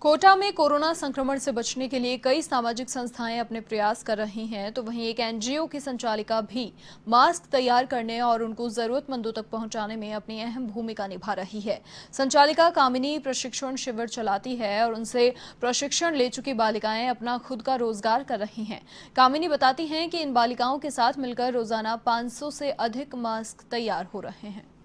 कोटा में कोरोना संक्रमण से बचने के लिए कई सामाजिक संस्थाएं अपने प्रयास कर रही हैं तो वहीं एक एनजीओ की संचालिका भी मास्क तैयार करने और उनको जरूरतमंदों तक पहुंचाने में अपनी अहम भूमिका निभा रही है संचालिका कामिनी प्रशिक्षण शिविर चलाती है और उनसे प्रशिक्षण ले चुकी बालिकाएं अपना खुद का रोजगार कर रही हैं कामिनी बताती हैं कि इन बालिकाओं के साथ मिलकर रोजाना पांच से अधिक मास्क तैयार हो रहे हैं